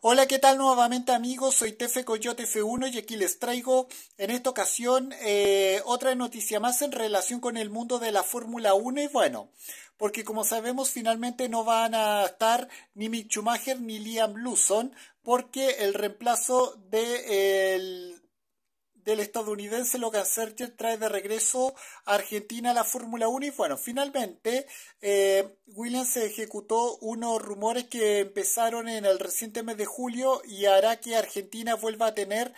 Hola, ¿qué tal nuevamente amigos? Soy Tefe Coyote F1 y aquí les traigo en esta ocasión eh, otra noticia más en relación con el mundo de la Fórmula 1 y bueno, porque como sabemos finalmente no van a estar ni Mick Schumacher ni Liam Luson porque el reemplazo de, del estadounidense Logan Sergio trae de regreso a Argentina la Fórmula 1 y bueno, finalmente eh, Williams ejecutó unos rumores que empezaron en el reciente mes de julio y hará que Argentina vuelva a tener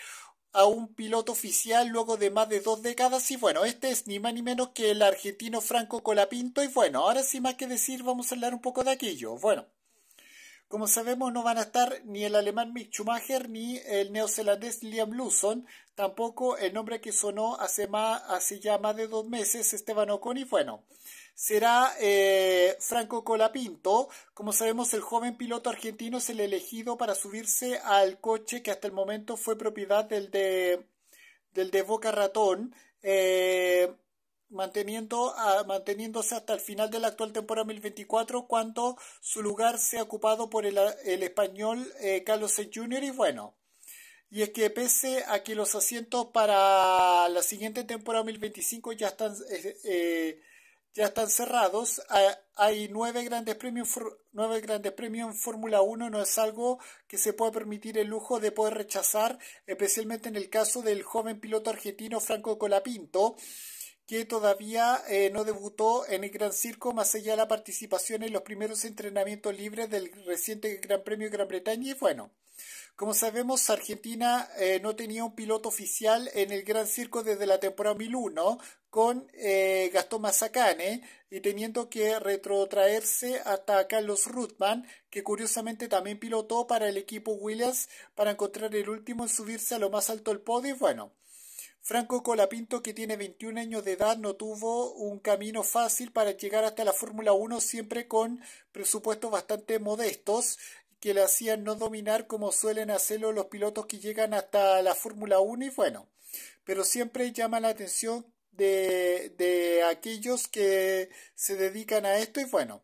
a un piloto oficial luego de más de dos décadas y bueno, este es ni más ni menos que el argentino Franco Colapinto y bueno, ahora sin más que decir vamos a hablar un poco de aquello. Bueno. Como sabemos, no van a estar ni el alemán Mick Schumacher ni el neozelandés Liam Lawson, tampoco el nombre que sonó hace, ya más de dos meses, Esteban Ocon, y bueno, será eh, Franco Colapinto. Como sabemos, el joven piloto argentino es el elegido para subirse al coche que hasta el momento fue propiedad del de, del de Boca Ratón. Eh, manteniendo ah, manteniéndose hasta el final de la actual temporada 2024 cuando su lugar sea ocupado por el, español eh, Carlos Jr. y bueno, y es que pese a que los asientos para la siguiente temporada 2025 ya están, eh, eh, ya están cerrados, ah, hay nueve grandes, premios, nueve grandes premios en Fórmula 1, no es algo que se pueda permitir el lujo de poder rechazar, especialmente en el caso del joven piloto argentino Franco Colapinto, que todavía eh, no debutó en el Gran Circo, más allá de la participación en los primeros entrenamientos libres del reciente Gran Premio de Gran Bretaña. Y bueno, como sabemos, Argentina eh, no tenía un piloto oficial en el Gran Circo desde la temporada 2001 con eh, Gastón Mazacane y teniendo que retrotraerse hasta Carlos Rutman, que curiosamente también pilotó para el equipo Williams para encontrar el último en subirse a lo más alto del podio. Y bueno, Franco Colapinto, que tiene 21 años de edad, no tuvo un camino fácil para llegar hasta la Fórmula 1, siempre con presupuestos bastante modestos que le hacían no dominar como suelen hacerlo los pilotos que llegan hasta la Fórmula 1 y bueno, pero siempre llama la atención de, aquellos que se dedican a esto y bueno,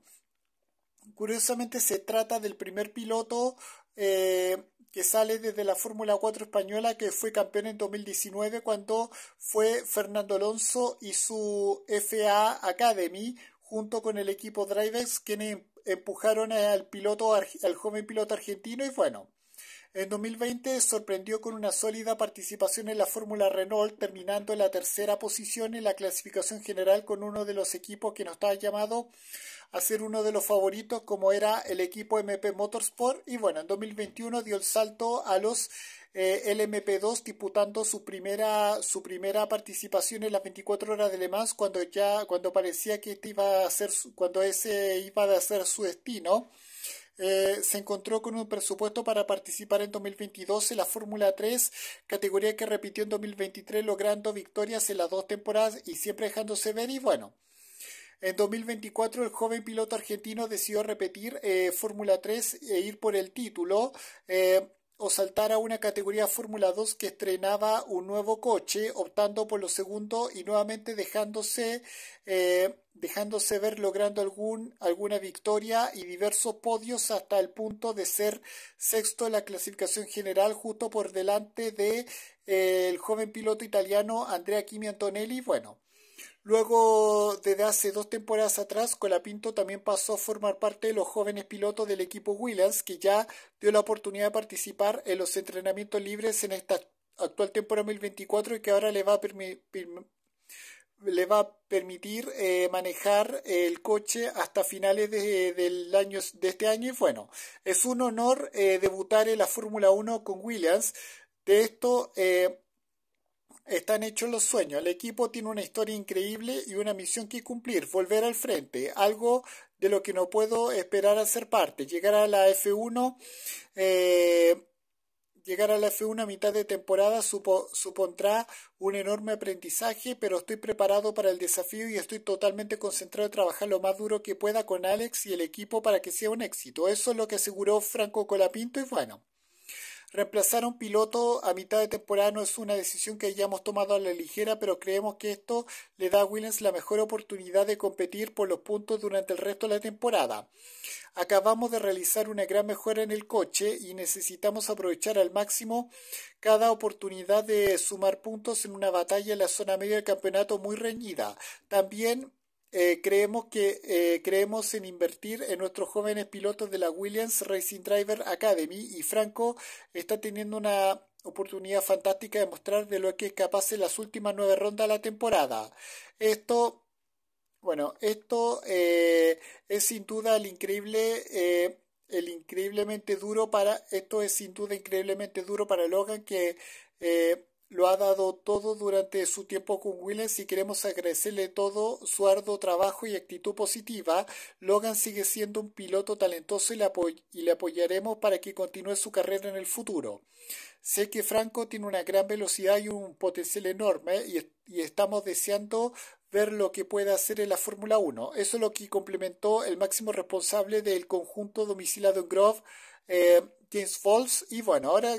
curiosamente se trata del primer piloto eh, que sale desde la Fórmula 4 española que fue campeón en 2019 cuando fue Fernando Alonso y su FA Academy junto con el equipo Drivers quienes empujaron al piloto al joven piloto argentino y bueno en 2020 sorprendió con una sólida participación en la Fórmula Renault, terminando en la tercera posición en la clasificación general con uno de los equipos que nos estaba llamado a ser uno de los favoritos, como era el equipo MP Motorsport. Y bueno, en 2021 dio el salto a los eh, LMP2 disputando su primera, su primera participación en las 24 horas de Le Mans cuando ya cuando parecía que este iba a ser cuando ese iba a ser su destino. Eh, se encontró con un presupuesto para participar en 2022 en la Fórmula 3, categoría que repitió en 2023 logrando victorias en las dos temporadas y siempre dejándose ver y bueno. En 2024 el joven piloto argentino decidió repetir eh, Fórmula 3 e ir por el título. Eh, o saltar a una categoría Fórmula 2 que estrenaba un nuevo coche, optando por lo segundo y nuevamente dejándose, eh, dejándose ver logrando algún, alguna victoria y diversos podios hasta el punto de ser sexto en la clasificación general justo por delante de eh, el joven piloto italiano Andrea Kimi Antonelli. Bueno, Luego, desde hace dos temporadas atrás, Colapinto también pasó a formar parte de los jóvenes pilotos del equipo Williams, que ya dio la oportunidad de participar en los entrenamientos libres en esta actual temporada 2024 y que ahora le va a, le va a permitir eh, manejar el coche hasta finales de, del año, de este año. Y bueno, es un honor eh, debutar en la Fórmula 1 con Williams. De esto... Eh, están hechos los sueños. El equipo tiene una historia increíble y una misión que cumplir, volver al frente, algo de lo que no puedo esperar a ser parte, llegar a la F1, eh, llegar a la F1 a mitad de temporada supondrá un enorme aprendizaje, pero estoy preparado para el desafío y estoy totalmente concentrado en trabajar lo más duro que pueda con Alex y el equipo para que sea un éxito. Eso es lo que aseguró Franco Colapinto y bueno. Reemplazar a un piloto a mitad de temporada no es una decisión que hayamos tomado a la ligera, pero creemos que esto le da a Williams la mejor oportunidad de competir por los puntos durante el resto de la temporada. Acabamos de realizar una gran mejora en el coche y necesitamos aprovechar al máximo cada oportunidad de sumar puntos en una batalla en la zona media del campeonato muy reñida. También eh, creemos que eh, creemos en invertir en nuestros jóvenes pilotos de la Williams Racing Driver Academy y Franco está teniendo una oportunidad fantástica de mostrar de lo que es capaz en las últimas nueve rondas de la temporada. Esto, bueno, esto eh, es sin duda el increíble el increíblemente duro para esto es sin duda increíblemente duro para Logan que lo ha dado todo durante su tiempo con Williams y queremos agradecerle todo su arduo trabajo y actitud positiva. Logan sigue siendo un piloto talentoso y le, apoyaremos para que continúe su carrera en el futuro. Sé que Franco tiene una gran velocidad y un potencial enorme y, estamos deseando ver lo que pueda hacer en la Fórmula 1. Eso es lo que complementó el máximo responsable del conjunto domicilado en Grove, eh, James Falls. Y bueno, ahora